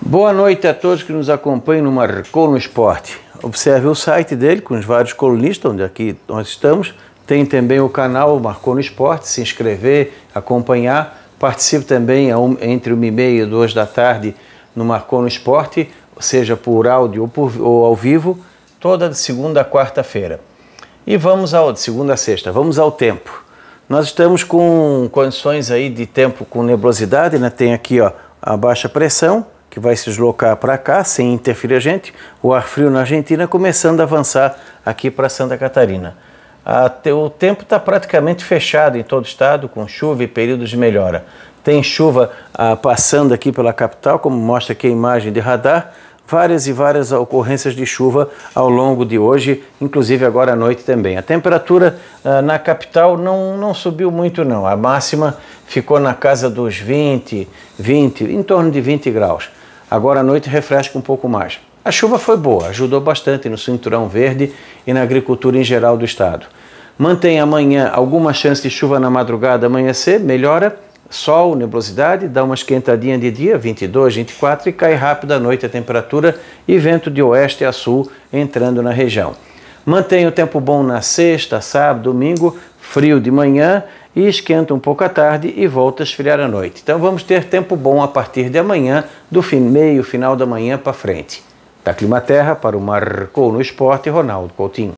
Boa noite a todos que nos acompanham no Marcou no Esporte. Observe o site dele com os vários colunistas, onde aqui nós estamos. Tem também o canal Marcou no Esporte, se inscrever, acompanhar. Participe também é entre uma e meia e duas da tarde no Marcou no Esporte, seja por áudio ou, por, ou ao vivo, toda segunda a quarta-feira. E vamos ao de segunda a sexta, vamos ao tempo. Nós estamos com condições aí de tempo com nebulosidade, né? Tem aqui ó, a baixa pressão, que vai se deslocar para cá sem interferir a gente, o ar frio na Argentina começando a avançar aqui para Santa Catarina. Até o tempo está praticamente fechado em todo o estado, com chuva e períodos de melhora. Tem chuva ah, passando aqui pela capital, como mostra aqui a imagem de radar, várias e várias ocorrências de chuva ao longo de hoje, inclusive agora à noite também. A temperatura ah, na capital não, não subiu muito não, a máxima ficou na casa dos 20, 20, em torno de 20 graus. Agora à noite refresca um pouco mais. A chuva foi boa, ajudou bastante no cinturão verde e na agricultura em geral do estado. Mantém amanhã alguma chance de chuva na madrugada, amanhecer, melhora, sol, nebulosidade, dá uma esquentadinha de dia, 22, 24, e cai rápido à noite a temperatura e vento de oeste a sul entrando na região. Mantém o tempo bom na sexta, sábado, domingo, frio de manhã, e esquenta um pouco à tarde e volta a esfriar à noite. Então vamos ter tempo bom a partir de amanhã, do fim, meio final da manhã para frente. Da Climaterra para o Marcou no Esporte, Ronaldo Coutinho.